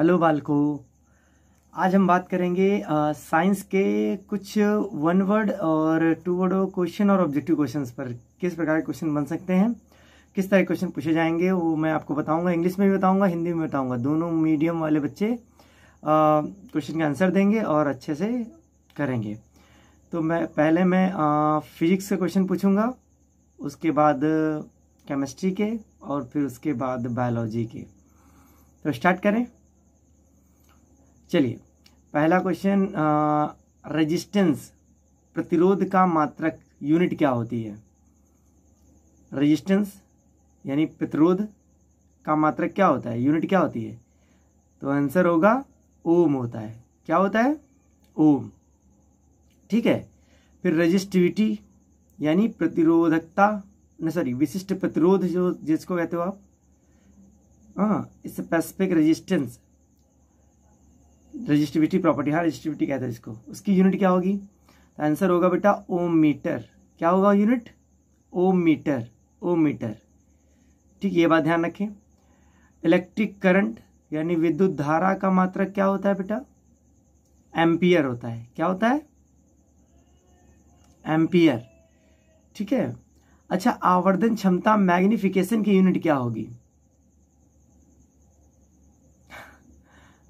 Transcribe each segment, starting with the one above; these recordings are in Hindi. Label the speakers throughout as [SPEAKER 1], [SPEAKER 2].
[SPEAKER 1] हेलो बालको आज हम बात करेंगे साइंस के कुछ वन वर्ड और टू वर्ड क्वेश्चन और ऑब्जेक्टिव क्वेश्चन पर किस प्रकार के क्वेश्चन बन सकते हैं किस तरह के क्वेश्चन पूछे जाएंगे वो मैं आपको बताऊंगा इंग्लिश में भी बताऊंगा हिंदी में बताऊंगा दोनों मीडियम वाले बच्चे क्वेश्चन के आंसर देंगे और अच्छे से करेंगे तो मैं पहले मैं फिजिक्स का क्वेश्चन पूछूँगा उसके बाद केमिस्ट्री के और फिर उसके बाद बायोलॉजी के तो स्टार्ट करें चलिए पहला क्वेश्चन रेजिस्टेंस प्रतिरोध का मात्रक यूनिट क्या होती है रेजिस्टेंस यानी प्रतिरोध का मात्रक क्या होता है यूनिट क्या होती है तो आंसर होगा ओम होता है क्या होता है ओम ठीक है फिर रजिस्टिविटी यानी प्रतिरोधकता न सॉरी विशिष्ट प्रतिरोध जो जिसको कहते हो आप हाँ स्पेसिफिक रेजिस्टेंस रजिस्टिविटी प्रॉपर्टी हाँ रजिस्टिविटी कहते हैं इसको उसकी यूनिट क्या होगी आंसर होगा बेटा ओम मीटर क्या होगा unit ohm metre ohm metre ठीक ये बात ध्यान रखें इलेक्ट्रिक करंट यानी विद्युत धारा का मात्रक क्या होता है बेटा एम्पियर होता है क्या होता है एम्पियर ठीक है अच्छा आवर्धन क्षमता मैग्निफिकेशन की यूनिट क्या होगी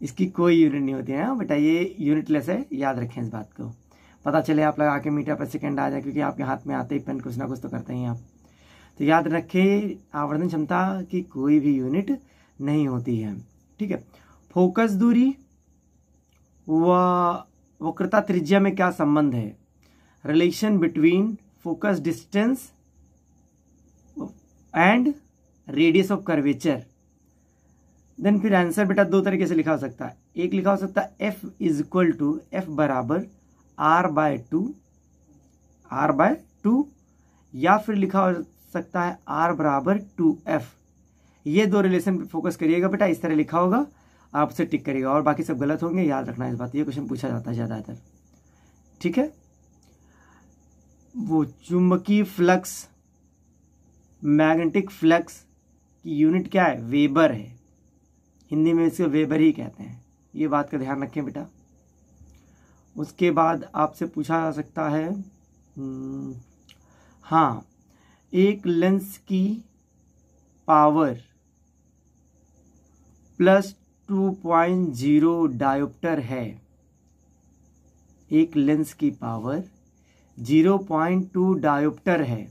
[SPEAKER 1] इसकी कोई यूनिट नहीं होती है बेटा हाँ, हाँ, ये यूनिटलेस है याद रखें इस बात को पता चले आप लगा के मीटर पर सेकेंड आ जाए क्योंकि आपके हाथ में आते ही पेन कुछ ना कुछ तो करते हैं आप तो याद रखें आवर्धन क्षमता की कोई भी यूनिट नहीं होती है ठीक है फोकस दूरी व वक्रता त्रिज्या में क्या संबंध है relation between focus distance and radius of curvature then फिर आंसर बेटा दो तरीके से लिखा हो सकता है एक लिखा हो सकता है F is equal to F बराबर R by two R by two या फिर लिखा हो सकता है आर बराबर टू एफ ये दो रिलेशन पे फोकस करिएगा बेटा इस तरह लिखा होगा आपसे टिक करिएगा और बाकी सब गलत होंगे याद रखना इस बात ये क्वेश्चन पूछा जाता है ज़्यादातर ठीक है वो चुंबकीय फ्लक्स मैग्नेटिक फ्लक्स की यूनिट क्या है वेबर है हिंदी में इसको वेबर ही कहते हैं ये बात का ध्यान रखें बेटा उसके बाद आपसे पूछा जा सकता है हम्म, हाँ एक लेंस की power plus two point zero dioptre है एक लेंस की power zero point two dioptre है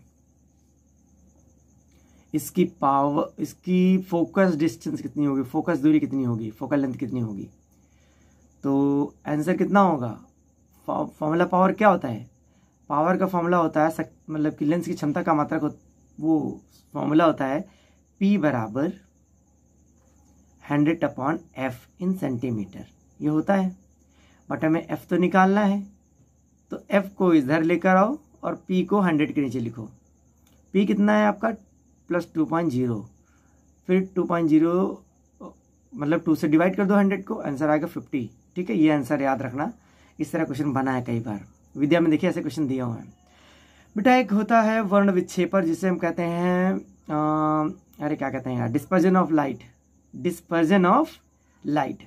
[SPEAKER 1] इसकी पावर इसकी फोकस डिस्टेंस कितनी होगी फोकस दूरी कितनी होगी फोकल लेंथ कितनी होगी तो आंसर कितना होगा फॉर्मूला पावर क्या होता है पावर का फॉर्मूला होता है मतलब कि लेंस की क्षमता का मात्रा को वो फॉर्मूला होता है पी बराबर hundred upon F in centimetre ये होता है बट हमें एफ तो निकालना है तो एफ को इधर लेकर आओ और पी को हंड्रेड के नीचे लिखो पी कितना है आपका प्लस टू पॉइंट जीरो फिर टू पॉइंट जीरो मतलब टू से डिवाइड कर दो हंड्रेड को आंसर आएगा फिफ्टी ठीक है ये आंसर याद रखना इस तरह क्वेश्चन बना है कई बार विद्या में देखिए ऐसे क्वेश्चन दिया हुए हैं बेटा एक होता है वर्ण विच्छेपर जिसे हम कहते हैं अरे क्या कहते हैं यार dispersion of light dispersion of light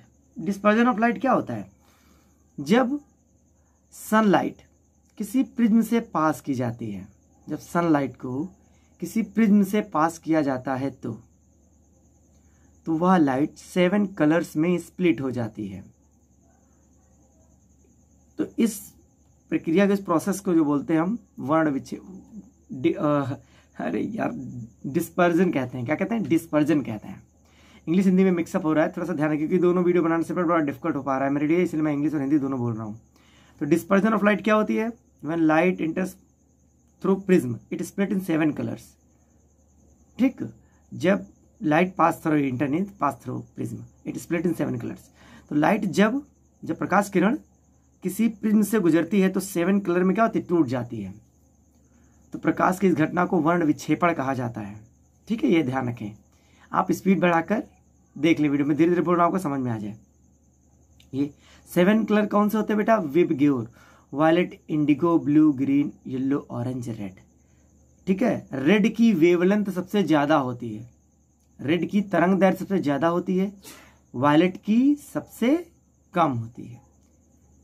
[SPEAKER 1] dispersion of light क्या होता है जब सनलाइट किसी प्रिज्म से पास की जाती है जब सनलाइट को किसी प्रिज्म से पास किया जाता है तो तो वह लाइट सेवन कलर्स में स्प्लिट हो जाती है तो इस प्रक्रिया के इस प्रोसेस को जो बोलते हैं हम वर्ण विच्छे अरे यार डिस्पर्जन कहते हैं क्या कहते हैं डिस्पर्जन कहते हैं इंग्लिश हिंदी में मिक्सअप हो रहा है थोड़ा सा ध्यान क्योंकि दोनों वीडियो बनाने से बड़ा डिफिकल्ट हो पा रहा है मेरे लिए इसलिए मैं इंग्लिश और हिंदी दोनों बोल रहा हूँ तो डिस्पर्जन ऑफ लाइट क्या होती है when light enters through prism it split in seven colours ठीक जब light pass through internet pass through prism it split in seven colours तो लाइट जब जब प्रकाश किरण किसी प्रिज्म से गुजरती है तो सेवन कलर में क्या होती टूट जाती है तो प्रकाश की इस घटना को वर्ण विक्षेपण कहा जाता है ठीक है ये ध्यान रखें आप स्पीड बढ़ाकर देख लें वीडियो में धीरे धीरे बोल रहा हूँ समझ में आ जाए ये सेवन कलर कौन से होते हैं बेटा VIBGYOR violet indigo blue green yellow orange red ठीक है रेड की वेवलेंथ सबसे ज़्यादा होती है रेड की तरंग दैर सबसे ज़्यादा होती है वायलेट की सबसे कम होती है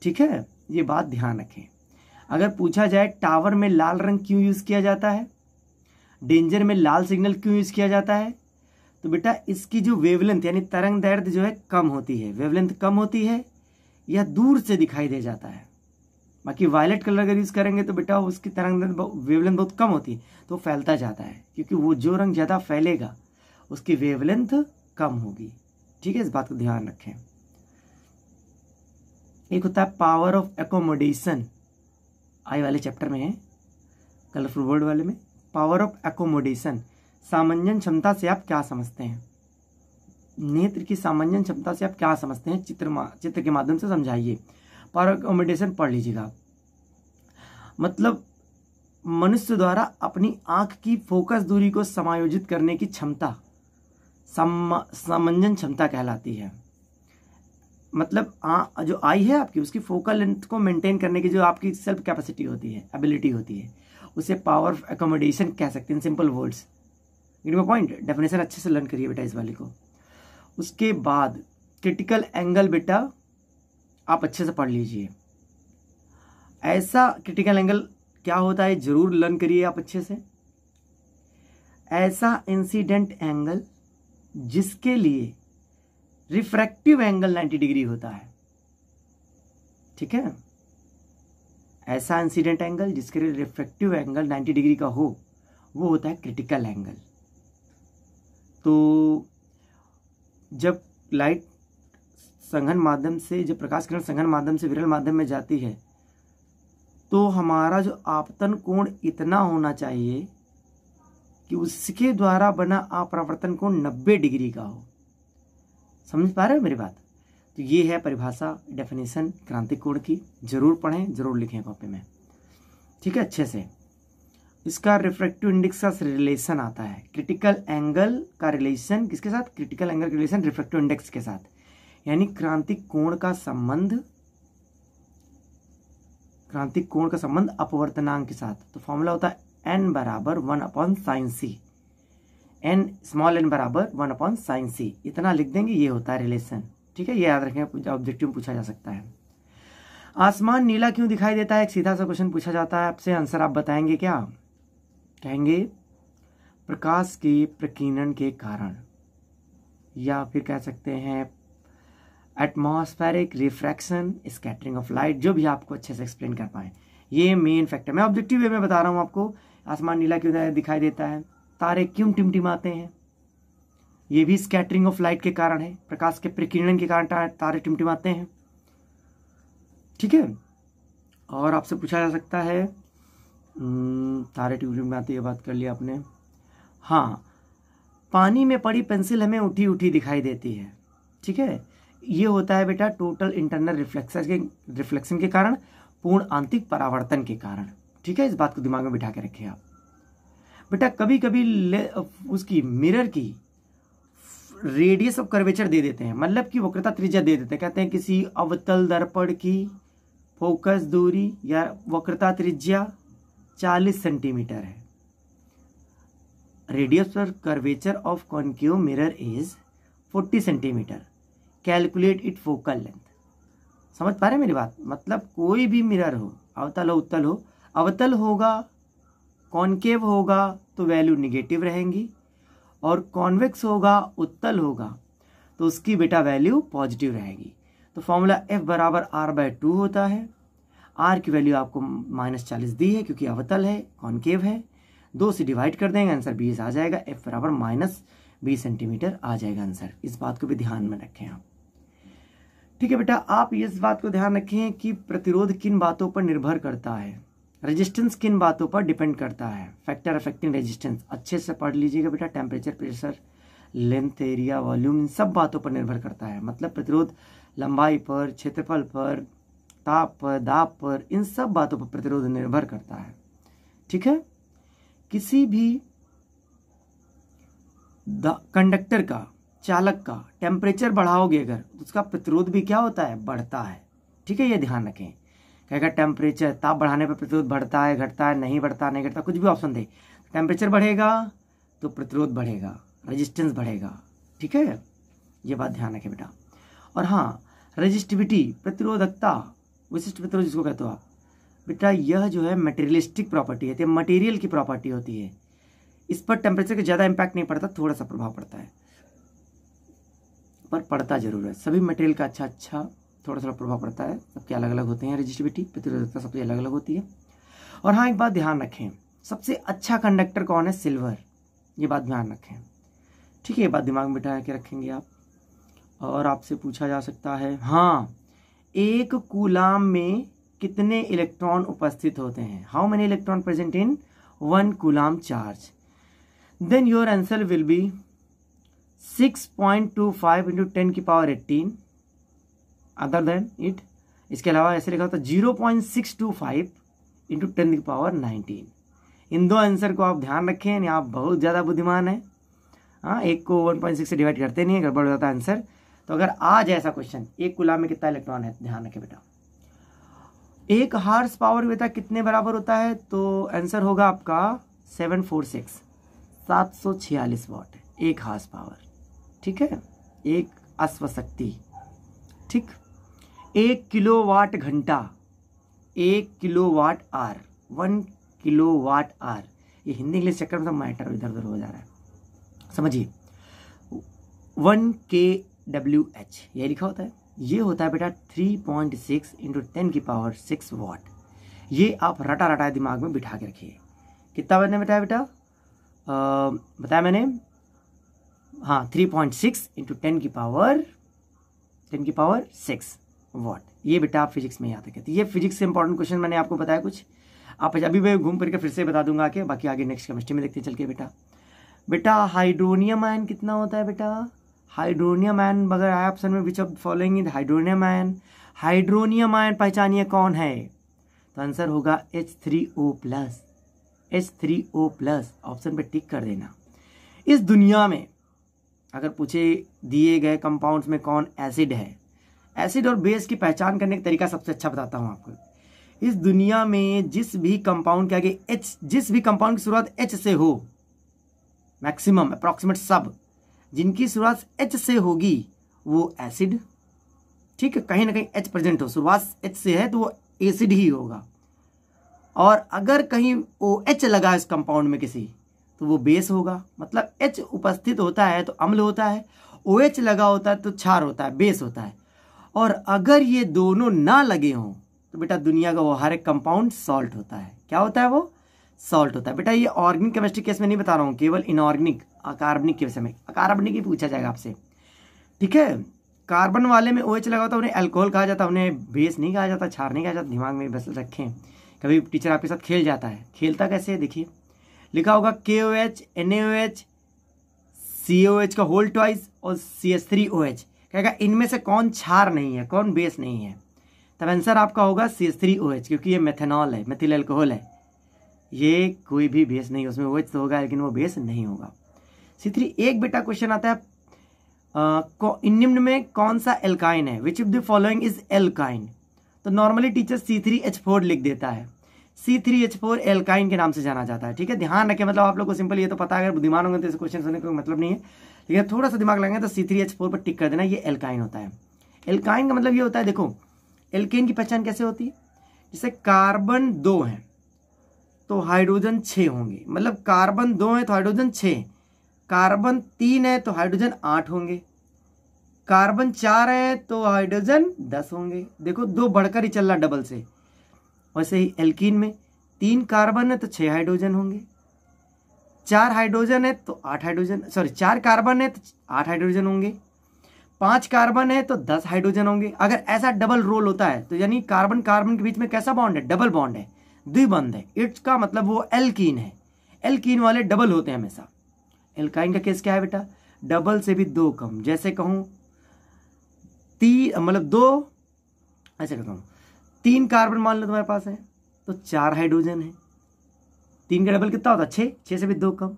[SPEAKER 1] ठीक है ये बात ध्यान रखें अगर पूछा जाए टावर में लाल रंग क्यों यूज़ किया जाता है डेंजर में लाल सिग्नल क्यों यूज़ किया जाता है तो बेटा इसकी जो वेवलेंथ यानी तरंग दर्द जो है कम होती है वेवलेंथ कम होती है यह दूर से दिखाई दे जाता है बाकी वायलेट कलर अगर यूज़ करेंगे तो बेटा उसकी तरंग वेवलेंथ बहुत कम होती है तो फैलता जाता है क्योंकि वो जो रंग ज़्यादा फैलेगा उसकी वेवलेंथ कम होगी ठीक है इस बात को ध्यान रखें एक होता है पावर ऑफ एकोमोडेशन आई वाले चैप्टर में है कलरफुल वर्ड वाले में पावर ऑफ एकोमोडेशन सामंजन क्षमता से आप क्या समझते हैं नेत्र की सामंजन क्षमता से आप क्या समझते हैं चित्र चित्र के माध्यम से समझाइए पावर ऑफ अकोमोडेशन पढ़ लीजिएगा मतलब मनुष्य द्वारा अपनी आंख की फोकस दूरी को समायोजित करने की क्षमता समंजन क्षमता कहलाती है मतलब आ, जो आई है आपकी उसकी फोकल लेंथ को मेंटेन करने की जो आपकी सेल्फ कैपेसिटी होती है एबिलिटी होती है उसे पावर ऑफ एकोमोडेशन कह सकते हैं सिंपल वर्ड्स इनमें पॉइंट डेफिनेशन अच्छे से लर्न करिए बेटा इस वाले को उसके बाद क्रिटिकल एंगल बेटा आप अच्छे से पढ़ लीजिए ऐसा क्रिटिकल एंगल क्या होता है जरूर लर्न करिए आप अच्छे से ऐसा इंसिडेंट एंगल जिसके लिए रिफ्रैक्टिव एंगल 90 डिग्री होता है ठीक है ऐसा इंसिडेंट एंगल जिसके लिए रिफ्रैक्टिव एंगल 90 डिग्री का हो वो होता है क्रिटिकल एंगल तो जब लाइट संघन माध्यम से जब प्रकाश किरण संघन माध्यम से विरल माध्यम में जाती है तो हमारा जो आपतन कोण इतना होना चाहिए कि उसके द्वारा बना अपरावर्तन कोण 90 डिग्री का हो समझ पा रहे हो मेरी बात तो ये है परिभाषा डेफिनेशन क्रांतिक कोण की जरूर पढ़ें जरूर लिखें कॉपी में ठीक है अच्छे से इसका रिफ्रेक्टिव इंडेक्स का रिलेशन आता है क्रिटिकल एंगल का रिलेशन किसके साथ क्रिटिकल एंगल का रिलेशन रिफ्रेक्टिव इंडेक्स के साथ यानी क्रांतिक कोण का संबंध क्रांतिक कोण का संबंध अपवर्तनांक के साथ तो फॉर्मूला होता है एन बराबर one upon sine C N small N बराबर वन अपॉन साइन सी इतना लिख देंगे ये होता है रिलेशन ठीक है ये याद रखें ऑब्जेक्टिव पूछा जा सकता है आसमान नीला क्यों दिखाई देता है एक सीधा सा क्वेश्चन पूछा जाता है आपसे आंसर आप बताएंगे क्या कहेंगे प्रकाश के प्रकीर्णन के कारण या फिर कह सकते हैं atmospheric refraction scattering of light जो भी आपको अच्छे से एक्सप्लेन कर पाए ये मेन फैक्टर मैं ऑब्जेक्टिव वे में बता रहा हूँ आपको आसमान नीला क्यों दिखाई देता है तारे क्यों टिमटिमाते हैं ये भी स्कैटरिंग ऑफ लाइट के कारण है प्रकाश के प्रकीर्णन के कारण तारे टिमटिमाते हैं ठीक है और आपसे पूछा जा सकता है हम्म, तारे टिमटिमाते ये बात कर लिया आपने हाँ पानी में पड़ी पेंसिल हमें उठी उठी दिखाई देती है ठीक है ये होता है बेटा टोटल इंटरनल रिफ्लेक्शन के रिफ्लेक्शन के कारण पूर्ण आंतरिक परावर्तन के कारण ठीक है इस बात को दिमाग में बिठा के रखिए आप बेटा कभी कभी उसकी मिरर की रेडियस ऑफ कर्वेचर दे देते हैं मतलब कि वक्रता त्रिज्या दे देते हैं कहते हैं किसी अवतल दर्पण की फोकस दूरी या वक्रता त्रिज्या 40 सेंटीमीटर है radius of curvature of concave mirror is 40 centimetre calculate it focal length समझ पा रहे मेरी बात मतलब कोई भी मिरर हो अवतल हो उत्तल हो अवतल होगा कॉन्केव होगा तो वैल्यू निगेटिव रहेंगी और कॉन्वेक्स होगा उत्तल होगा तो उसकी बेटा वैल्यू पॉजिटिव रहेगी तो फॉर्मूला एफ बराबर आर बाय टू होता है आर की वैल्यू आपको माइनस चालीस दी है क्योंकि अवतल है कॉन्केव है दो से डिवाइड कर देंगे आंसर बीस आ जाएगा एफ बराबर माइनस बीस सेंटीमीटर आ जाएगा आंसर इस बात को भी ध्यान में रखें आप ठीक है बेटा आप इस बात को ध्यान रखें कि प्रतिरोध किन बातों पर निर्भर करता है रेजिस्टेंस किन बातों पर डिपेंड करता है फैक्टर अफेक्टिंग रेजिस्टेंस अच्छे से पढ़ लीजिएगा बेटा temperature pressure length area volume इन सब बातों पर निर्भर करता है मतलब प्रतिरोध लंबाई पर क्षेत्रफल पर ताप पर दाप पर इन सब बातों पर प्रतिरोध निर्भर करता है ठीक है किसी भी कंडक्टर का चालक का टेम्परेचर बढ़ाओगे अगर तो उसका प्रतिरोध भी क्या होता है बढ़ता है ठीक है ये ध्यान रखें कहेगा टेम्परेचर ताप बढ़ाने पर प्रतिरोध बढ़ता है घटता है नहीं बढ़ता नहीं घटता कुछ भी ऑप्शन दे टेम्परेचर बढ़ेगा तो प्रतिरोध बढ़ेगा रजिस्टेंस बढ़ेगा ठीक है ये बात ध्यान रखें बेटा और हाँ रजिस्टिविटी प्रतिरोधकता विशिष्ट प्रतिरोध जिसको कहते हो आप बेटा यह जो है मटेरियलिस्टिक प्रॉपर्टी है मटेरियल तो की प्रॉपर्टी होती है इस पर टेम्परेचर का ज़्यादा इम्पैक्ट नहीं पड़ता थोड़ा सा प्रभाव पड़ता है पर पड़ता जरूर है सभी मटेरियल का अच्छा अच्छा थोड़ा थोड़ा प्रभाव पड़ता है सबके अलग अलग होते हैं रेजिस्टिविटी प्रतिरोधकता सबकी अलग अलग होती है और हाँ एक बात ध्यान रखें सबसे अच्छा कंडक्टर कौन है सिल्वर ये बात ध्यान रखें ठीक है ये बात दिमाग में बिठा के रखेंगे आप और आपसे पूछा जा सकता है हाँ एक कूलाम में कितने इलेक्ट्रॉन उपस्थित होते हैं how many electron present in one coulomb charge then your answer will be six point two five into ten की power eighteen other than it इसके अलावा ऐसे लिखा होता है zero point six two five into ten की पावर नाइनटीन इन दो आंसर को आप ध्यान रखें यानी आप बहुत ज़्यादा बुद्धिमान हैं हाँ एक को वन पॉइंट सिक्स से डिवाइड करते नहीं है गड़बड़ जाता आंसर तो अगर आज ऐसा क्वेश्चन एक गुलाम में कितना इलेक्ट्रॉन है ध्यान रखें बेटा एक हार्स पावर बेटा कितने बराबर होता है तो आंसर होगा आपका सेवन फोर सिक्स सात सौ छियालीस वॉट एक हार्स पावर ठीक है एक अश्वशक्ति ठीक एक किलो वाट घंटा एक kilowatt are one kilowatt are ये हिंदी इंग्लिश चक्कर में सब मैटर इधर उधर हो जा रहा है समझिए वन के डब्ल्यू एच ये लिखा होता है ये होता है बेटा three point six into ten की पावर सिक्स वाट ये आप रटा रटा दिमाग में बिठा के रखिए कितना बताया बेटा बताया मैंने हाँ three point six into ten की पावर टेन की पावर सिक्स वॉट ये बेटा आप फिजिक्स में याद रखें तो ये फिजिक्स से इंपॉर्टेंट क्वेश्चन मैंने आपको बताया कुछ आप अभी मैं घूम फिर के फिर से बता दूंगा आके बाकी आगे नेक्स्ट केमिस्ट्री में देखते चल के बेटा बेटा हाइड्रोनियम आयन कितना होता है बेटा हाइड्रोनियम आयन अगर आया ऑप्शन में which of following hydronium ion hydronium ion पहचानिए कौन है तो आंसर होगा H three O plus H three O plus option पर टिक कर देना इस दुनिया में अगर पूछे दिए गए कंपाउंड्स में कौन एसिड है एसिड और बेस की पहचान करने का तरीका सबसे अच्छा बताता हूँ आपको इस दुनिया में जिस भी कंपाउंड के आगे एच जिस भी कंपाउंड की शुरुआत एच से हो मैक्सिमम अप्रॉक्सीमेट सब जिनकी शुरुआत एच से होगी वो एसिड ठीक है कहीं ना कहीं एच प्रेजेंट हो शुरुआत एच से है तो वो एसिड ही होगा और अगर कहीं ओ एच लगा इस कंपाउंड में किसी तो वो बेस होगा मतलब एच उपस्थित होता है तो अम्ल होता है ओ एच लगा होता है तो क्षार होता है बेस होता है और अगर ये दोनों ना लगे हों तो बेटा दुनिया का वो हर एक कंपाउंड सॉल्ट होता है क्या होता है वो सॉल्ट होता है बेटा ये ऑर्गेनिक केमिस्ट्री केस में नहीं बता रहा हूँ केवल इनऑर्गेनिक अकार्बनिक के विषय में अकार्बनिक ही पूछा जाएगा आपसे ठीक है कार्बन वाले में ओ एच लगा होता है उन्हें अल्कोहल कहा जाता है उन्हें बेस नहीं कहा जाता छार नहीं कहा जाता दिमाग में बस रखें कभी टीचर आपके साथ खेल जाता है खेलता कैसे देखिए लिखा होगा K O H N A H C O H का होल ट्वाइस और C S three O H कहेगा इनमें से कौन छार नहीं है कौन बेस नहीं है तब आंसर आपका होगा C S three O H क्योंकि ये मेथेनॉल है मेथिल एल्कोहल है ये कोई भी बेस नहीं उसमें ओ एच तो होगा लेकिन वो बेस नहीं होगा सी थ्री एक बेटा क्वेश्चन आता है निम्न में कौन सा एल्काइन है which of the following is alkyne तो normally teacher C three H four लिख देता है C three H four alkyne के नाम से जाना जाता है ठीक है ध्यान रखें मतलब आप लोग को सिंपल ये तो पता है अगर बुद्धिमान होंगे तो इस क्वेश्चन सुनने का मतलब नहीं है लेकिन थोड़ा सा दिमाग लगेगा तो सी थ्री एच फोर पर टिक कर देना ये एल्काइन होता है एल्काइन का मतलब ये होता है देखो एल्केन की पहचान कैसे होती है जैसे कार्बन दो है तो हाइड्रोजन छः होंगे मतलब कार्बन दो है तो हाइड्रोजन छः कार्बन तीन है तो हाइड्रोजन आठ होंगे कार्बन चार है तो हाइड्रोजन दस होंगे देखो दो बढ़कर ही चल रहा डबल से वैसे ही एल्किन में तीन कार्बन है तो छः हाइड्रोजन होंगे चार हाइड्रोजन है तो आठ हाइड्रोजन सॉरी चार कार्बन है तो आठ हाइड्रोजन होंगे पांच कार्बन है तो दस हाइड्रोजन होंगे अगर ऐसा डबल रोल होता है तो यानी कार्बन कार्बन के बीच में कैसा बॉन्ड है डबल बॉन्ड है द्विबंध है इट्स का मतलब वो एल्कीन है एल्किन वाले डबल होते हैं हमेशा एल्काइन का केस क्या है बेटा डबल से भी दो कम जैसे कहूं ती मतलब दो ऐसे कहता तीन कार्बन मान लो तुम्हारे पास है तो चार हाइड्रोजन है तीन का डबल कितना होता है छः छः से भी दो कम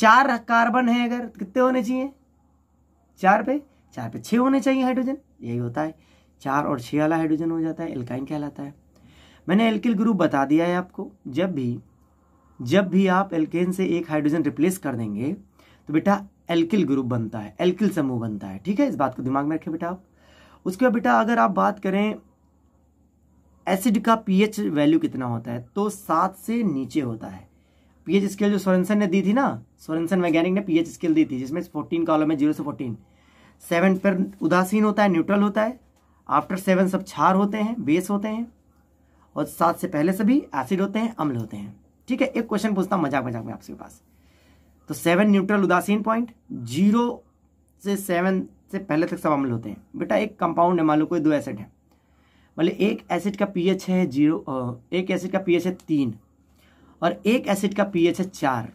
[SPEAKER 1] चार कार्बन है अगर तो कितने होने चाहिए चार पे चार पे छः होने चाहिए हाइड्रोजन यही होता है चार और छः वाला हाइड्रोजन हो जाता है एल्काइन कहलाता है मैंने एल्किल ग्रुप बता दिया है आपको जब भी जब भी आप एल्केन से एक हाइड्रोजन रिप्लेस कर देंगे तो बेटा एल्किल ग्रुप बनता है एल्किल समूह बनता है ठीक है इस बात को दिमाग में रखें बेटा आप उसके बाद बेटा अगर आप बात करें एसिड का पीएच वैल्यू कितना होता है तो सात से नीचे होता है पीएच स्केल जो सोरेंसन ने दी थी ना सोरेंसन वैज्ञानिक ने पीएच स्केल दी थी जिसमें फोर्टीन कॉलम है जीरो से फोर्टीन सेवन पर उदासीन होता है न्यूट्रल होता है आफ्टर सेवन सब क्षार होते हैं बेस होते हैं और सात से पहले सभी एसिड होते हैं अम्ल होते हैं ठीक है एक क्वेश्चन पूछता हूँ मजाक मजाक में आपके पास तो सेवन न्यूट्रल उदासीन पॉइंट जीरो से सेवन से पहले तक सब अम्ल होते हैं बेटा एक कंपाउंड है मान लो कोई दो एसिड है मतलब एक एसिड का पीएच है जीरो एक एसिड का पीएच है तीन और एक एसिड का पीएच है चार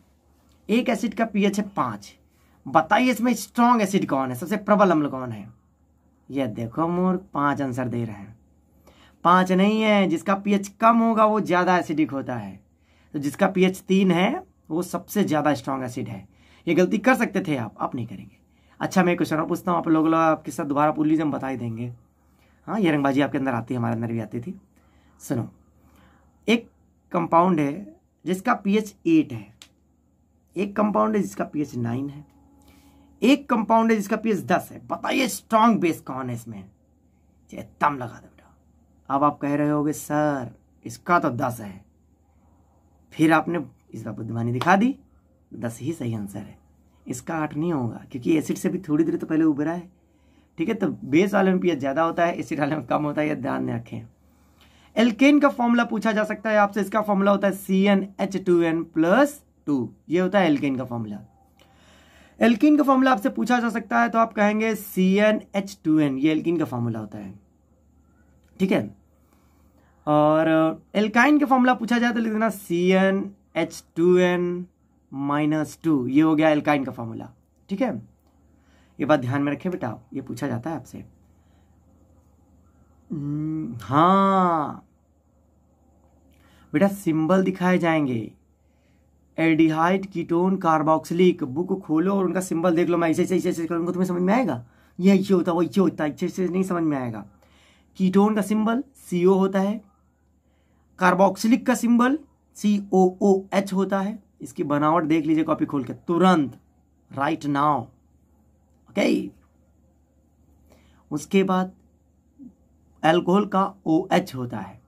[SPEAKER 1] एक एसिड का पीएच है पांच बताइए इसमें स्ट्रॉन्ग एसिड कौन है सबसे प्रबल अम्ल कौन है यह देखो मोर पांच आंसर दे रहे हैं पांच नहीं है जिसका पीएच कम होगा वो ज़्यादा एसिडिक होता है तो जिसका पीएच तीन है वो सबसे ज़्यादा स्ट्रॉन्ग एसिड है ये गलती कर सकते थे आप आप नहीं करेंगे अच्छा मैं क्वेश्चन और पूछता हूँ आप लोग आपके साथ दोबारा पुलिस हम बता ही देंगे हाँ ये रंगबाजी आपके अंदर आती है हमारे अंदर भी आती थी सुनो एक कंपाउंड है जिसका पीएच एट है एक कंपाउंड है जिसका पीएच नाइन है एक कंपाउंड है जिसका पीएच दस है बताइए स्ट्रांग बेस कौन है इसमें तम लगा दो बेटा अब आप कह रहे होगे सर इसका तो दस है फिर आपने इस बार बुद्धिमानी दिखा दी दस ही सही आंसर है इसका आठ नहीं होगा क्योंकि एसिड से भी थोड़ी देर तो पहले उभरा है ठीक है तो बेस वाले में पीएच ज्यादा होता है एसिड वाले में कम होता है यह ध्यान में रखें एल्केन का फॉर्मूला पूछा जा सकता है आपसे इसका फॉर्मूला होता है C N H two N plus two ये होता है एल्केन का फॉर्मूला एल्किन का फॉर्मूला आपसे पूछा जा सकता है तो आप कहेंगे C N H two N ये एल्किन का फॉर्मूला होता है ठीक है और एल्काइन का फॉर्मूला पूछा जाए तो लिख देना C N H two N minus two ये हो गया एल्काइन का फॉर्मूला ठीक है ये बात ध्यान में रखें बेटा ये पूछा जाता है आपसे हम्म, हाँ बेटा सिंबल दिखाए जाएंगे एडिहाइट कीटोन कार्बोक्सिलिक बुक खोलो और उनका सिंबल देख लो मैं ऐसे ऐसे ऐसे करूँगा तुम्हें समझ में आएगा ये ऐसे होता है वो ऐसे होता है ऐसे ऐसे नहीं समझ में आएगा कीटोन का सिंबल सी होता है कार्बोक्सिलिक का सिंबल सी ओ ओ एच होता है इसकी बनावट देख लीजिए कॉपी खोल के तुरंत राइट नाउ ओके उसके बाद एल्कोहल का ओ एच होता है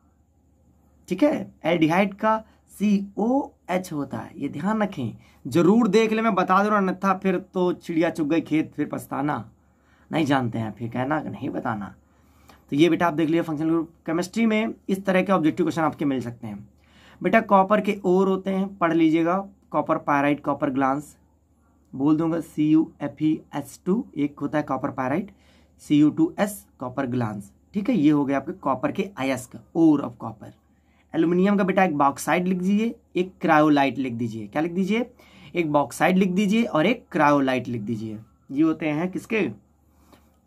[SPEAKER 1] ठीक है एल्डिहाइड का सी ओ एच होता है ये ध्यान रखें जरूर देख ले मैं बता दो अन्यथा फिर तो चिड़िया चुग गई खेत फिर पछताना नहीं जानते हैं फिर कहना नहीं बताना तो ये बेटा आप देख लीजिए फंक्शन ग्रुप केमिस्ट्री में इस तरह के ऑब्जेक्टिव क्वेश्चन आपके मिल सकते हैं बेटा कॉपर के ओर होते हैं पढ़ लीजिएगा कॉपर पायराइट कॉपर ग्लांस बोल दूंगा C U F E S two एक होता है copper pyrite C U two S copper glance ठीक है ये हो गया आपके कॉपर के आयस का ओर ऑफ कॉपर एल्यूमिनियम का बेटा एक बॉक्साइड लिख दीजिए एक क्रायोलाइट लिख दीजिए क्या लिख दीजिए एक बॉक्साइड लिख दीजिए और एक क्रायोलाइट लिख दीजिए ये होते हैं किसके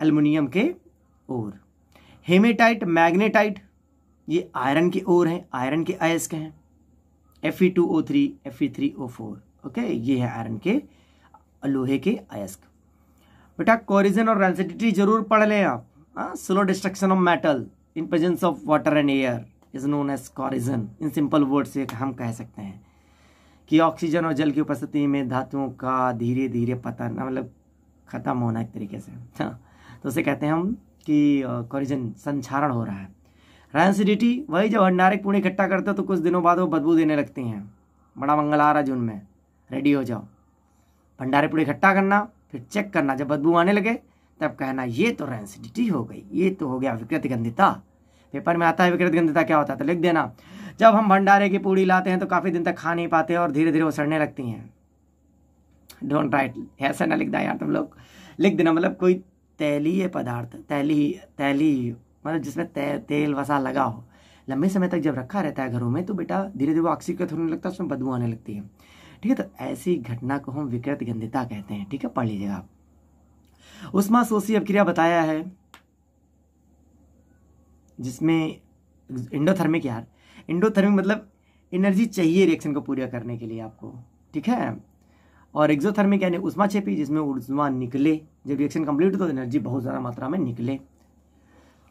[SPEAKER 1] एल्यूमिनियम के ओर हेमेटाइट मैग्नेटाइट ये आयरन के ओर हैं आयरन के अयस्क हैं F E two O three F E three O four okay ये है आयरन के लोहे के अयस्क बेटा कोरिजन और रेंसिडिटी जरूर पढ़ लें आप slow destruction of metal in presence of water and air is known as corrosion in simple word से हम कह सकते हैं कि ऑक्सीजन और जल की उपस्थिति में धातुओं का धीरे धीरे पतन मतलब ख़त्म होना एक तरीके से हाँ तो उसे कहते हैं हम कि कॉरिजन संचारण हो रहा है रैंसिडिटी वही जब भंडारे कूड़े इकट्ठा करते हो तो कुछ दिनों बाद वो बदबू देने लगती हैं बड़ा मंगल आ रहा है जून में रेडी हो जाओ भंडारे पूरे इकट्ठा करना फिर चेक करना जब बदबू आने लगे तब कहना ये तो रेंसिडिटी हो गई ये तो हो गया विकृत गंधिता पेपर में आता है विकृत गंधिता क्या होता है तो लिख देना जब हम भंडारे की पूड़ी लाते हैं तो काफ़ी दिन तक खा नहीं पाते और धीरे धीरे वो सड़ने लगती हैं डोंट राइट ऐसा ना लिखना यार तुम लोग लिख देना मतलब कोई तैलीय पदार्थ तैली तैली मतलब जिसमें ते, तेल वसा लगा हो लंबे समय तक जब रखा रहता है घरों में तो बेटा धीरे धीरे वो ऑक्सीकृत होने लगता है उसमें बदबू आने लगती है ठीक है तो ऐसी घटना को हम विकृत गंधिता कहते हैं ठीक है पढ़ लीजिएगा आप उष्मा शोषी अभिक्रिया बताया है जिसमें इंडोथर्मिक यार इंडोथर्मिक मतलब एनर्जी चाहिए रिएक्शन को पूरा करने के लिए आपको ठीक है और एक्जोथर्मिक यानी उष्मा छेपी जिसमें उष्मा निकले जब रिएक्शन कंप्लीट हो तो एनर्जी बहुत ज़्यादा मात्रा में निकले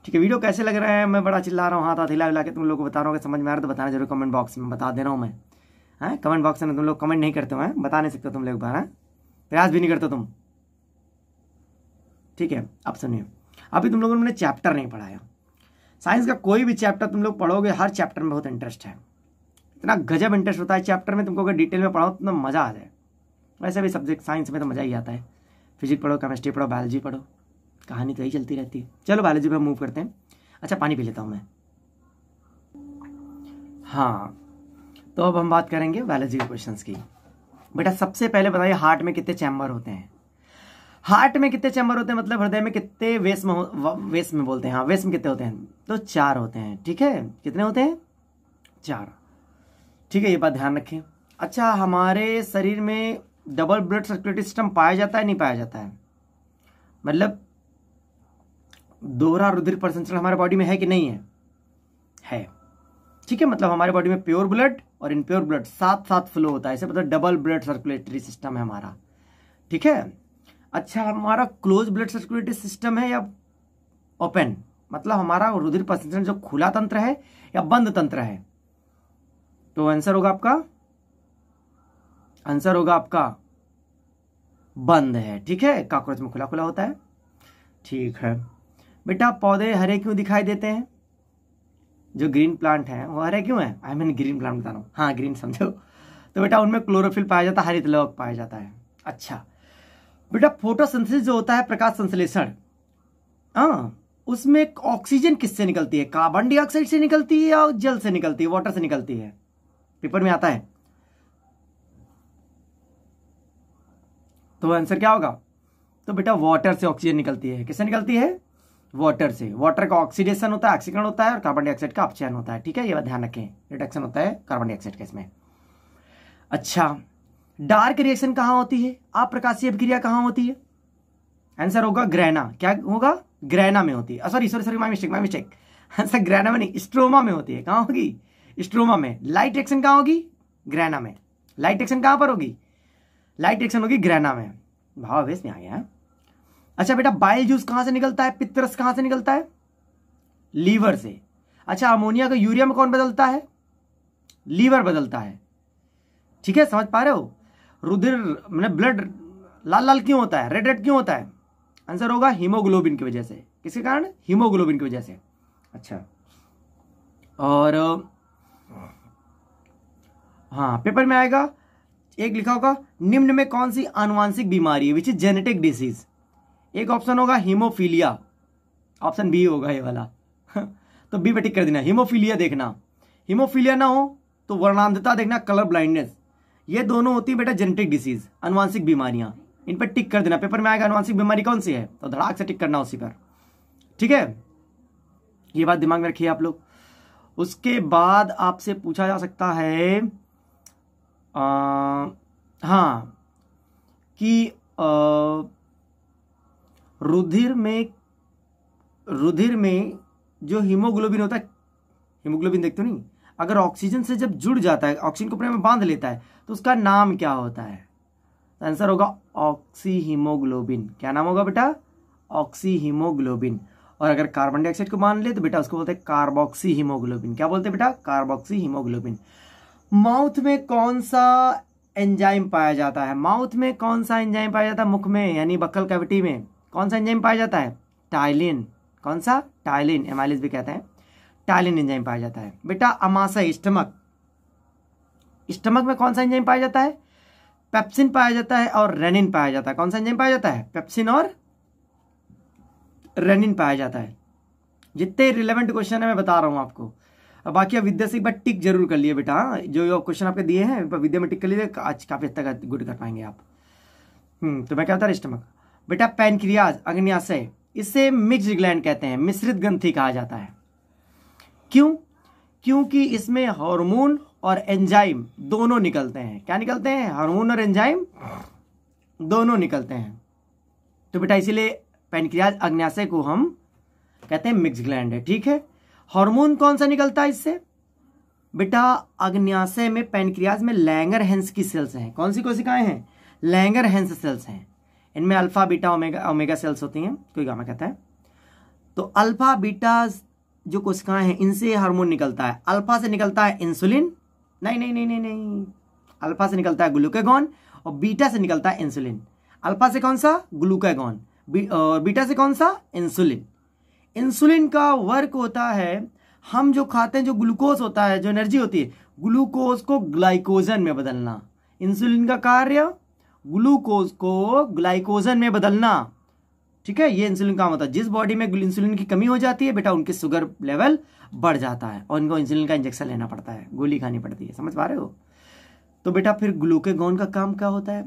[SPEAKER 1] ठीक है वीडियो कैसे लग रहा है मैं बड़ा चिल्ला रहा हूँ हाथ हाथ हिला हिला के तुम लोग को बता रहा हूँ समझ में आ रहा है तो बताना जरूर कमेंट बॉक्स में बता दे रहा हूँ मैं है कमेंट बॉक्स में तुम लोग कमेंट नहीं करते हो हैं बता नहीं सकते तुम लोग बार हैं प्रयास भी नहीं करते तुम ठीक है अब सुनिए अभी तुम लोगों ने चैप्टर नहीं पढ़ाया साइंस का कोई भी चैप्टर तुम लोग पढ़ोगे हर चैप्टर में बहुत इंटरेस्ट है इतना गजब इंटरेस्ट होता है चैप्टर में तुमको अगर डिटेल में पढ़ाओ तो इतना मज़ा आ जाए वैसे भी सब्जेक्ट साइंस में तो मज़ा ही आता है फिजिक्स पढ़ो केमिस्ट्री पढ़ो बायोलॉजी पढ़ो कहानी तो यही चलती रहती है चलो बायोलॉजी पर मूव करते हैं अच्छा पानी पी लेता हूँ मैं हाँ तो अब हम बात करेंगे बायोलॉजी के क्वेश्चंस की बेटा सबसे पहले बताइए हार्ट में कितने चैम्बर होते हैं हार्ट में कितने चैम्बर होते हैं मतलब हृदय में कितने वेस्ट में में बोलते हैं हाँ वेस्म कितने होते हैं तो चार होते हैं ठीक है कितने होते हैं चार ठीक है ये बात ध्यान रखें अच्छा हमारे शरीर में डबल ब्लड सर्कुलेटरी सिस्टम पाया जाता है नहीं पाया जाता है मतलब दोहरा रुधिर प्रसंचरण हमारे बॉडी में है कि नहीं है है ठीक है मतलब हमारे बॉडी में प्योर ब्लड और इनप्योर ब्लड साथ साथ फ्लो होता है इसे मतलब डबल ब्लड सर्कुलेटरी सिस्टम है हमारा ठीक है अच्छा हमारा क्लोज ब्लड सर्कुलेटरी सिस्टम है या ओपन मतलब हमारा रुधिर प्रसंचन जो खुला तंत्र है या बंद तंत्र है तो आंसर होगा आपका आंसर होगा आपका बंद है ठीक है काकरोच में खुला खुला होता है ठीक है बेटा पौधे हरे क्यों दिखाई देते हैं जो ग्रीन प्लांट है वो अरे क्यों है आई मीन ग्रीन प्लांट बता रहा हूँ हाँ ग्रीन समझो तो बेटा उनमें क्लोरोफिल पाया जाता है हरित लवक पाया जाता है अच्छा बेटा फोटोसिंथेसिस जो होता है प्रकाश संश्लेषण हाँ उसमें ऑक्सीजन किससे निकलती है कार्बन डाइऑक्साइड से निकलती है या जल से निकलती है वाटर से निकलती है पेपर में आता है तो आंसर क्या होगा तो बेटा वाटर से ऑक्सीजन निकलती है किससे निकलती है वाटर से वाटर का ऑक्सीडेशन होता है ऑक्सीकरण होता है और कार्बन डाइऑक्साइड का अपचयन होता है ठीक है ये ध्यान रखें रिडक्शन होता है कार्बन डाइऑक्साइड का इसमें अच्छा डार्क रिएक्शन कहाँ होती है अप्रकाशीय अभिक्रिया कहाँ होती है आंसर होगा ग्रहणा क्या होगा ग्रहणा में होती है sorry sorry sorry my mistake my mistake answer ग्रहणा में नहीं स्ट्रोमा में होती है कहाँ होगी स्ट्रोमा में लाइट एक्शन कहाँ होगी ग्रहणा में लाइट एक्शन कहाँ पर होगी लाइट एक्शन होगी ग्रहणा में भाव में आ गया है अच्छा बेटा बाइल जूस कहां से निकलता है पितरस कहां से निकलता है लीवर से अच्छा अमोनिया का यूरिया में कौन बदलता है लीवर बदलता है ठीक है समझ पा रहे हो रुधिर मैंने मतलब ब्लड लाल लाल क्यों होता है रेड रेड क्यों होता है आंसर होगा हीमोग्लोबिन की वजह से किसके कारण हीमोग्लोबिन की वजह से अच्छा और हाँ पेपर में आएगा एक लिखा होगा निम्न में कौन सी आनुवांशिक बीमारी है विच इज जेनेटिक डिसीज एक ऑप्शन होगा हीमोफीलिया ऑप्शन बी होगा ये वाला तो बी पे टिक कर देना हीमोफीलिया देखना हीमोफीलिया ना हो तो वर्णांधता देखना कलर ब्लाइंडनेस ये दोनों होती है बेटा जेनेटिक डिसीज अनुवांशिक बीमारियां इन पर टिक कर देना पेपर में आएगा अनुवांशिक बीमारी कौन सी है तो धड़ाक से टिक करना उसी पर ठीक है ये बात दिमाग में रखिए आप लोग उसके बाद आपसे पूछा जा सकता है आ, हाँ कि आ, रुधिर में रुधिर में जो हीमोग्लोबिन होता है हीमोग्लोबिन देखते हो नहीं अगर ऑक्सीजन से जब जुड़ जाता है ऑक्सीजन को अपने में बांध लेता है तो उसका नाम क्या होता है तो आंसर होगा ऑक्सी हीमोग्लोबिन क्या नाम होगा बेटा ऑक्सी हीमोग्लोबिन और अगर कार्बन डाइऑक्साइड को बांध ले तो बेटा उसको बोलते हैं कार्बोक्सी हीमोग्लोबिन क्या बोलते हैं बेटा कार्बोक्सी हीमोग्लोबिन माउथ में कौन सा एंजाइम पाया जाता है माउथ में कौन सा एंजाइम पाया जाता है मुख में यानी बक्कल कैविटी में कौन सा एंजाइम पाया जाता है टाइलिन कौन सा टाइलिन एमाइलिस भी कहते हैं टाइलिन एंजाइम पाया जाता है बेटा अमाशा स्टमक स्टमक में कौन सा एंजाइम पाया जाता है पेप्सिन पाया जाता है और रेनिन पाया जाता है कौन सा एंजाइम पाया जाता है पेप्सिन और रेनिन पाया जाता है जितने रिलेवेंट क्वेश्चन है मैं बता रहा हूं आपको अब बाकी आप विद्या से एक बार टिक जरूर कर लिए बेटा जो क्वेश्चन आपके दिए हैं विद्या में टिक कर लीजिए आज काफ़ी हद तक गुड कर पाएंगे आप हम्म तो मैं क्या बता रहा स्टमक बेटा पैनक्रियाज अग्नियाशय इसे मिक्स ग्लैंड कहते हैं मिश्रित ग्रंथि कहा जाता है क्यों क्योंकि इसमें हार्मोन और एंजाइम दोनों निकलते हैं क्या निकलते हैं हार्मोन और एंजाइम दोनों निकलते हैं तो बेटा इसीलिए पेनक्रियाज अग्नाशय को हम कहते हैं मिक्स ग्लैंड है ठीक है हार्मोन कौन सा निकलता है इससे बेटा अग्नाशय में पैनक्रियाज में लैंगर हेंस की सेल्स हैं कौन सी कोशिकाएं हैं लैंगर हेंस सेल्स हैं इनमें alpha beta omega omega cells होती हैं कोई गामा कहता है तो अल्फा बीटा जो कोशिकाएं हैं इनसे हार्मोन निकलता है अल्फा से निकलता है इंसुलिन नहीं नहीं नहीं नहीं नहीं अल्फा से निकलता है ग्लूकेगॉन और बीटा से निकलता है इंसुलिन अल्फा से कौन सा ग्लूकेगॉन और बीटा से कौन सा इंसुलिन इंसुलिन का वर्क होता है हम जो खाते हैं जो ग्लूकोज होता है जो एनर्जी होती है ग्लूकोज को ग्लाइकोजन में बदलना इंसुलिन का कार्य ग्लूकोज को ग्लाइकोजन में बदलना ठीक है ये इंसुलिन काम होता है जिस बॉडी में इंसुलिन की कमी हो जाती है बेटा उनके शुगर लेवल बढ़ जाता है और इनको इंसुलिन का इंजेक्शन लेना पड़ता है गोली खानी पड़ती है समझ पा रहे हो तो बेटा फिर ग्लूकेगोन का काम क्या होता है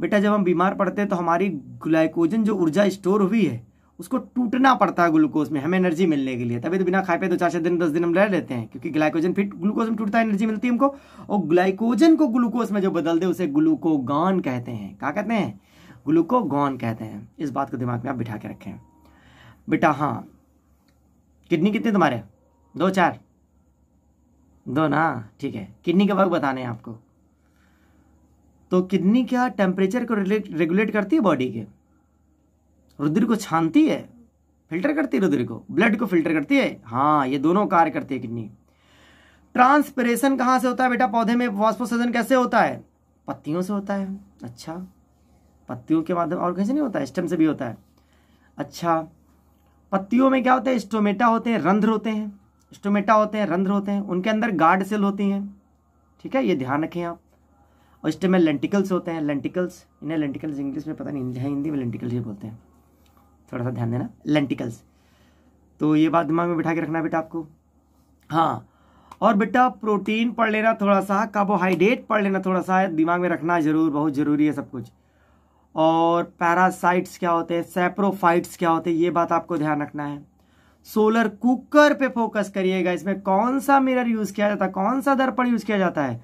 [SPEAKER 1] बेटा जब हम बीमार पड़ते हैं तो हमारी ग्लाइकोजन जो ऊर्जा स्टोर हुई है उसको टूटना पड़ता है ग्लूकोज में हमें एनर्जी मिलने के लिए तभी तो बिना खाए पे दो चार चार दिन दस दिन हम रह लेते हैं क्योंकि ग्लाइकोजन फिर ग्लूकोज में टूटता है एनर्जी मिलती है हमको और ग्लाइकोजन को ग्लूकोज में जो बदल दे उसे ग्लूकोगान कहते हैं क्या कहते हैं ग्लूकोगान कहते हैं इस बात को दिमाग में आप बिठा के रखें बेटा हाँ किडनी कितनी तुम्हारे दो चार दो ना ठीक है किडनी के वर्ग बताने हैं आपको तो किडनी क्या टेम्परेचर को रेगुलेट करती है बॉडी के रुद्र को छानती है फिल्टर करती है रुद्र को ब्लड को फिल्टर करती है हाँ ये दोनों कार्य करती है किडनी ट्रांसपरेशन कहाँ से होता है बेटा पौधे में वाष्पोसन कैसे होता है पत्तियों से होता है अच्छा पत्तियों के माध्यम और कैसे नहीं होता है स्टेम से भी होता है अच्छा पत्तियों में क्या होता है स्टोमेटा होते हैं रंध्र होते हैं स्टोमेटा होते हैं रंध्र होते हैं उनके अंदर गार्ड सेल होती हैं ठीक है ये ध्यान रखें आप और स्टेम में लेंटिकल्स होते हैं लेंटिकल्स इन्हें लेंटिकल्स इंग्लिश में पता नहीं हिंदी में लेंटिकल्स ही बोलते हैं थोड़ा सा ध्यान देना लेंटिकल्स तो ये बात दिमाग में बिठा के रखना बेटा आपको हाँ और बेटा प्रोटीन पढ़ लेना थोड़ा सा कार्बोहाइड्रेट पढ़ लेना थोड़ा सा दिमाग में रखना जरूर बहुत ज़रूरी है सब कुछ और पैरासाइट्स क्या होते हैं सेप्रोफाइट्स क्या होते हैं ये बात आपको ध्यान रखना है सोलर कुकर पे फोकस करिएगा इसमें कौन सा मिरर यूज़ किया जाता है कौन सा दर्पण यूज़ किया जाता है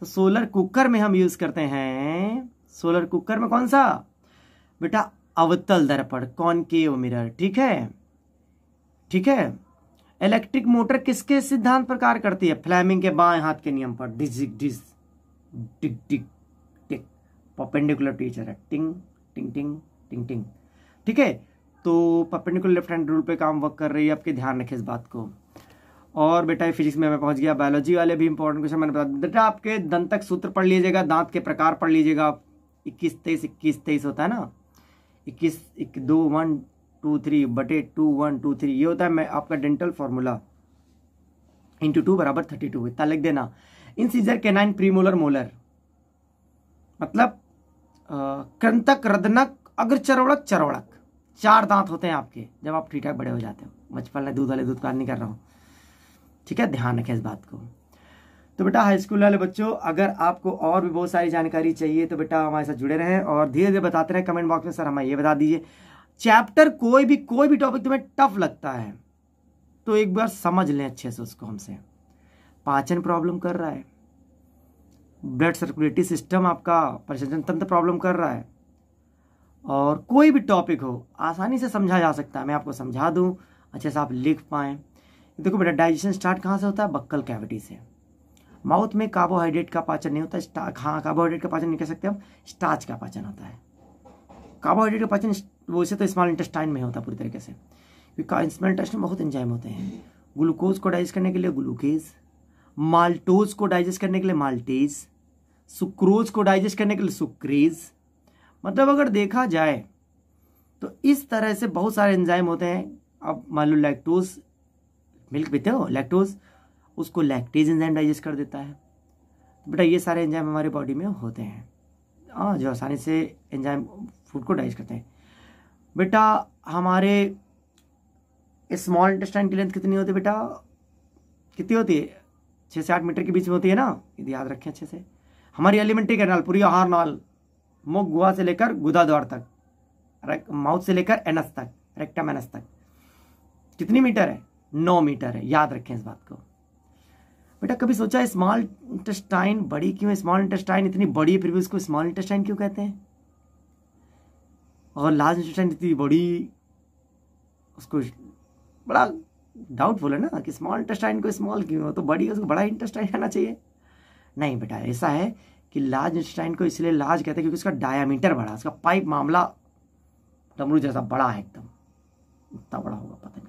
[SPEAKER 1] तो सोलर कुकर में हम यूज़ करते हैं सोलर कुकर में कौन सा बेटा अवतल दर्पण कॉनकेव मिरर ठीक है ठीक है इलेक्ट्रिक मोटर किसके सिद्धांत पर कार्य करती है फ्लैमिंग के बाएं हाथ के नियम पर डिजिक डिज टिक टिक टिक पपेंडिकुलर टीचर है टिंग टिंग टिंग टिंग टिंग ठीक है तो पपेंडिकुलर लेफ्ट हैंड रूल पे काम वर्क कर रही है आपके ध्यान रखें इस बात को और बेटा फिजिक्स में मैं पहुंच गया बायोलॉजी वाले भी इंपॉर्टेंट क्वेश्चन मैंने बता बेटा आपके दंतक सूत्र पढ़ लीजिएगा दांत के प्रकार पढ़ लीजिएगा आप इक्कीस तेईस इक्कीस तेईस होता है ना इक्कीस एक दो वन टू थ्री बटे टू वन टू थ्री ये होता है मैं आपका डेंटल फार्मूला इंटू टू बराबर थर्टी टू इतना लिख देना incisor canine premolar molar मतलब कृंतक रदनक अग्र चरोड़क चरोड़क चार दांत होते हैं आपके जब आप ठीक ठाक बड़े हो जाते हो बचपन में दूध वाले दूध का नहीं कर रहा हूँ ठीक है ध्यान रखें इस बात को तो बेटा हाई स्कूल वाले बच्चों अगर आपको और भी बहुत सारी जानकारी चाहिए तो बेटा हमारे साथ जुड़े रहें और धीरे धीरे बताते रहें कमेंट बॉक्स में सर हमें ये बता दीजिए चैप्टर कोई भी कोई भी टॉपिक तुम्हें टफ लगता है तो एक बार समझ लें अच्छे से उसको हमसे पाचन प्रॉब्लम कर रहा है ब्लड सर्कुलेटरी सिस्टम आपका प्रशासन तंत्र प्रॉब्लम कर रहा है और कोई भी टॉपिक हो आसानी से समझा जा सकता है मैं आपको समझा दूँ अच्छे से आप लिख पाएँ देखो बेटा डाइजेशन स्टार्ट कहाँ से होता है बक्कल कैविटी से माउथ में कार्बोहाइड्रेट का पाचन नहीं होता हाँ कार्बोहाइड्रेट का पाचन नहीं कह सकते हम स्टार्च का पाचन होता है कार्बोहाइड्रेट का पाचन वैसे तो स्मॉल इंटेस्टाइन में होता पूरी तरीके से क्योंकि स्मॉल इंटेस्टाइन में बहुत इंजाइम होते हैं ग्लूकोज को डाइजेस्ट करने के लिए ग्लूकेज माल्टोज को डाइजेस्ट करने के लिए माल्टेज सुक्रोज को डाइजेस्ट करने के लिए सुक्रेज मतलब अगर देखा जाए तो इस तरह से बहुत सारे एंजाइम होते हैं अब मान लो लैक्टोज मिल्क पीते हो लैक्टोज उसको लैक्टेज एंजाइम डाइजेस्ट कर देता है तो बेटा ये सारे एंजाइम हमारे बॉडी में होते हैं हाँ जो आसानी से एंजाइम फूड को डाइजेस्ट करते हैं बेटा हमारे स्मॉल इंटेस्टाइन की लेंथ कितनी होती है बेटा कितनी होती है छः से आठ मीटर के बीच में होती है ना यदि याद रखें अच्छे से हमारी एलिमेंट्री कैनाल पूरी आहार नाल मुख गुआ से लेकर गुदा द्वार तक माउथ से लेकर एनस तक रेक्टम एनस तक कितनी मीटर है नौ मीटर है याद रखें इस बात को बेटा कभी सोचा स्मॉल इंटेस्टाइन बड़ी क्यों है स्मॉल इंटेस्टाइन इतनी बड़ी है फिर भी उसको स्मॉल इंटेस्टाइन क्यों कहते हैं और लार्ज इंटेस्टाइन इतनी बड़ी उसको बड़ा डाउटफुल है ना कि स्मॉल इंटेस्टाइन को स्मॉल क्यों हो तो बड़ी उसको बड़ा इंटेस्टाइन आना चाहिए नहीं बेटा ऐसा है कि लार्ज इंटेस्टाइन को इसलिए लार्ज कहते हैं क्योंकि उसका डायामीटर बड़ा उसका पाइप मामला डमरू जैसा बड़ा है एकदम इतना बड़ा होगा पता नहीं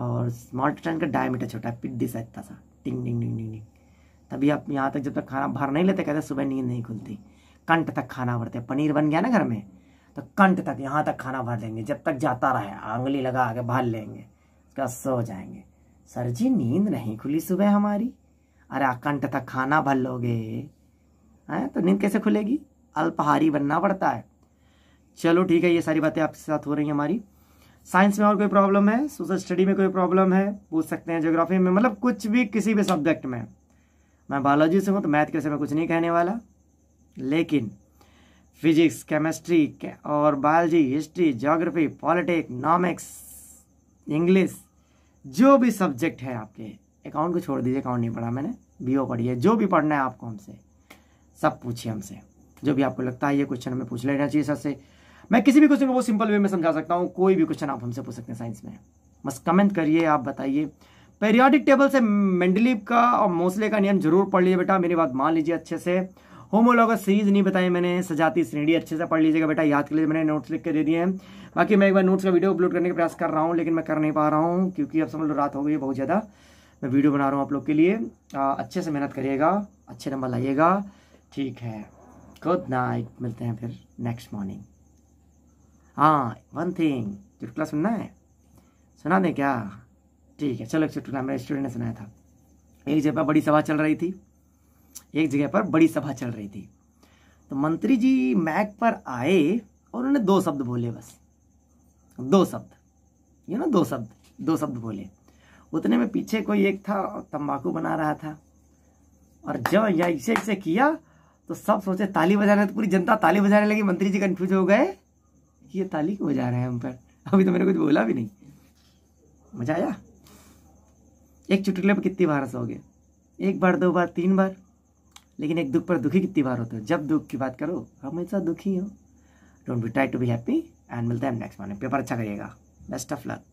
[SPEAKER 1] और स्मॉल स्टैंड का डायमीटर छोटा है पिड्डी सा इतना सा टिंग डिंग डिंग डिंग डिंग तभी आप यहाँ तक जब तक खाना भर नहीं लेते कहते सुबह नींद नहीं खुलती कंट तक खाना भरते पनीर बन गया ना घर में तो कंट तक यहाँ तक खाना भर लेंगे जब तक जाता रहे आंगली लगा के भर लेंगे उसके बाद सो जाएंगे सर जी नींद नहीं खुली सुबह हमारी अरे कंट तक खाना भर लोगे हैं तो नींद कैसे खुलेगी अल्पहारी बनना पड़ता है चलो ठीक है ये सारी बातें आपके साथ हो रही हैं हमारी साइंस में और कोई प्रॉब्लम है सोशल स्टडी में कोई प्रॉब्लम है पूछ सकते हैं जोग्राफी में मतलब कुछ भी किसी भी सब्जेक्ट में मैं बायोलॉजी से हूँ तो मैथ के समय कुछ नहीं कहने वाला लेकिन फिजिक्स केमिस्ट्री और biology history geography politic economics English जो भी सब्जेक्ट है आपके अकाउंट को छोड़ दीजिए अकाउंट नहीं पढ़ा मैंने बी ओ पढ़ी है जो भी पढ़ना है आपको हमसे सब पूछिए हमसे जो भी आपको लगता है ये क्वेश्चन हमें पूछ लेना चाहिए सर से मैं किसी भी क्वेश्चन को बहुत सिंपल वे में समझा सकता हूँ कोई भी क्वेश्चन आप हमसे पूछ सकते हैं साइंस में बस कमेंट करिए आप बताइए पेरियाडिक टेबल से मेंडलीव का और मोसले का नियम जरूर पढ़ लीजिए बेटा मेरी बात मान लीजिए अच्छे से होमोलोगस सीरीज नहीं बताई मैंने सजाती श्रेणी अच्छे से पढ़ लीजिएगा बेटा याद कर लीजिए मैंने नोट्स लिख के दे दिए हैं बाकी मैं एक बार नोट्स का वीडियो अपलोड करने का प्रयास कर रहा हूँ लेकिन मैं कर नहीं पा रहा हूँ क्योंकि अब समझ लो रात हो गई है बहुत ज़्यादा मैं वीडियो बना रहा हूँ आप लोग के लिए आ, अच्छे से मेहनत करिएगा अच्छे नंबर लाइएगा ठीक है गुड नाइट मिलते हैं फिर नेक्स्ट मॉर्निंग हाँ वन थिंग चुटकुला सुनना है सुना दें क्या ठीक है चलो एक चुटकुला मेरे स्टूडेंट ने सुनाया था एक जगह पर बड़ी सभा चल रही थी एक जगह पर बड़ी सभा चल रही थी तो मंत्री जी मैक पर आए और उन्होंने दो शब्द बोले बस दो शब्द ये ना दो शब्द दो शब्द बोले उतने में पीछे कोई एक था तंबाकू बना रहा था और जब या इसे इसे किया तो सब सोचे ताली बजाने तो पूरी जनता ताली बजाने लगी मंत्री जी कंफ्यूज हो गए ये ताली क्यों बजा रहा है हम पर अभी तो मैंने कुछ बोला भी नहीं मजा आया एक चुटकुले पर कितनी बार हंसोगे एक बार दो बार तीन बार लेकिन एक दुख पर दुखी कितनी बार होते हो जब दुख की बात करो हमेशा दुखी हो don't be try to be happy and मिलते हैं नेक्स्ट मॉर्निंग पेपर अच्छा करिएगा बेस्ट ऑफ लक